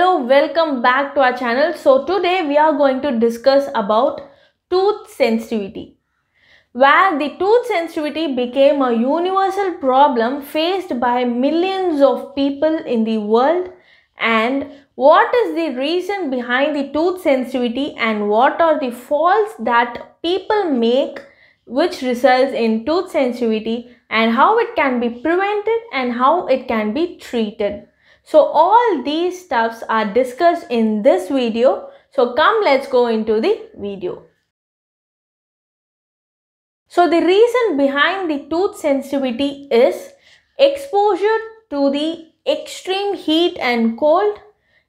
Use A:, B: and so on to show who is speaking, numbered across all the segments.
A: hello welcome back to our channel so today we are going to discuss about tooth sensitivity where the tooth sensitivity became a universal problem faced by millions of people in the world and what is the reason behind the tooth sensitivity and what are the faults that people make which results in tooth sensitivity and how it can be prevented and how it can be treated so all these stuffs are discussed in this video. So come let's go into the video. So the reason behind the tooth sensitivity is exposure to the extreme heat and cold,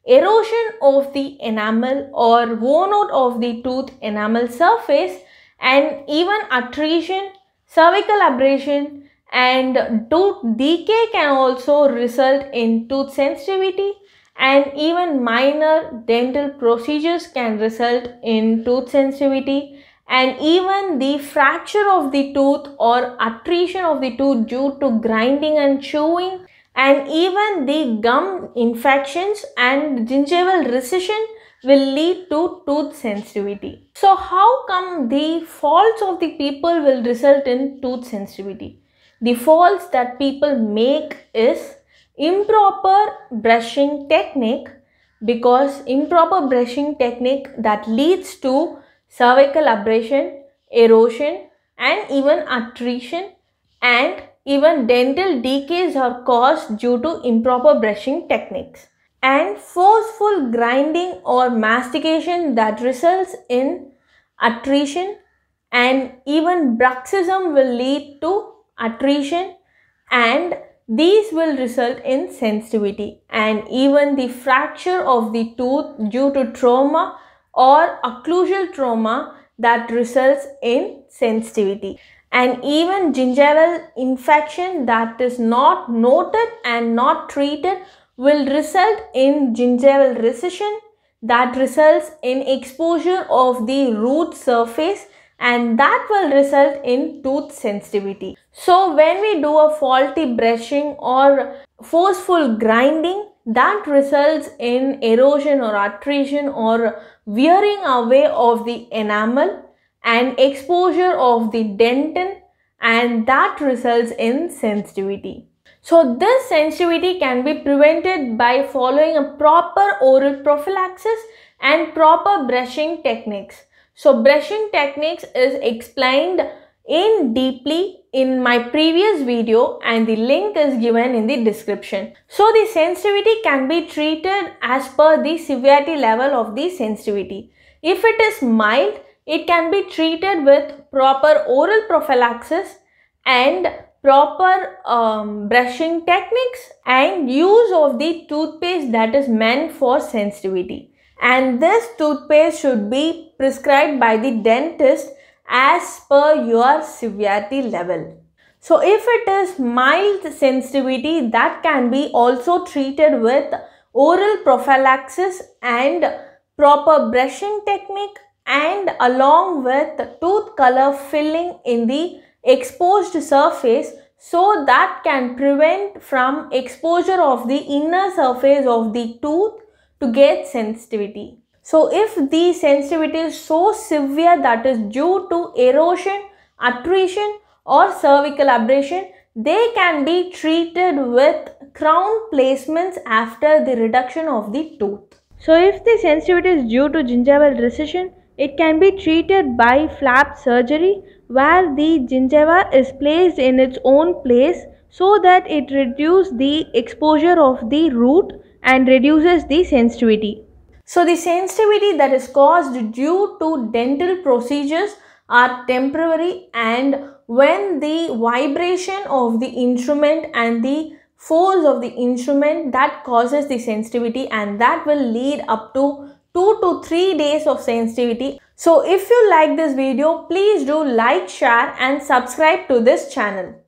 A: erosion of the enamel or worn out of the tooth enamel surface and even attrition, cervical abrasion, and tooth decay can also result in tooth sensitivity and even minor dental procedures can result in tooth sensitivity and even the fracture of the tooth or attrition of the tooth due to grinding and chewing and even the gum infections and gingival recession will lead to tooth sensitivity. So how come the faults of the people will result in tooth sensitivity? the faults that people make is improper brushing technique because improper brushing technique that leads to cervical abrasion, erosion and even attrition and even dental decays are caused due to improper brushing techniques and forceful grinding or mastication that results in attrition and even bruxism will lead to attrition and these will result in sensitivity and even the fracture of the tooth due to trauma or occlusal trauma that results in sensitivity and even gingival infection that is not noted and not treated will result in gingival recession that results in exposure of the root surface and that will result in tooth sensitivity. So when we do a faulty brushing or forceful grinding, that results in erosion or attrition or wearing away of the enamel and exposure of the dentin and that results in sensitivity. So this sensitivity can be prevented by following a proper oral prophylaxis and proper brushing techniques. So brushing techniques is explained in deeply in my previous video and the link is given in the description. So the sensitivity can be treated as per the severity level of the sensitivity. If it is mild, it can be treated with proper oral prophylaxis and proper um, brushing techniques and use of the toothpaste that is meant for sensitivity and this toothpaste should be prescribed by the dentist as per your severity level. So if it is mild sensitivity that can be also treated with oral prophylaxis and proper brushing technique and along with tooth color filling in the exposed surface so that can prevent from exposure of the inner surface of the tooth to get sensitivity. So if the sensitivity is so severe that is due to erosion, attrition or cervical abrasion, they can be treated with crown placements after the reduction of the tooth. So if the sensitivity is due to gingival recession, it can be treated by flap surgery where the gingiva is placed in its own place so that it reduces the exposure of the root and reduces the sensitivity. So the sensitivity that is caused due to dental procedures are temporary and when the vibration of the instrument and the force of the instrument that causes the sensitivity and that will lead up to 2 to 3 days of sensitivity. So if you like this video, please do like, share and subscribe to this channel.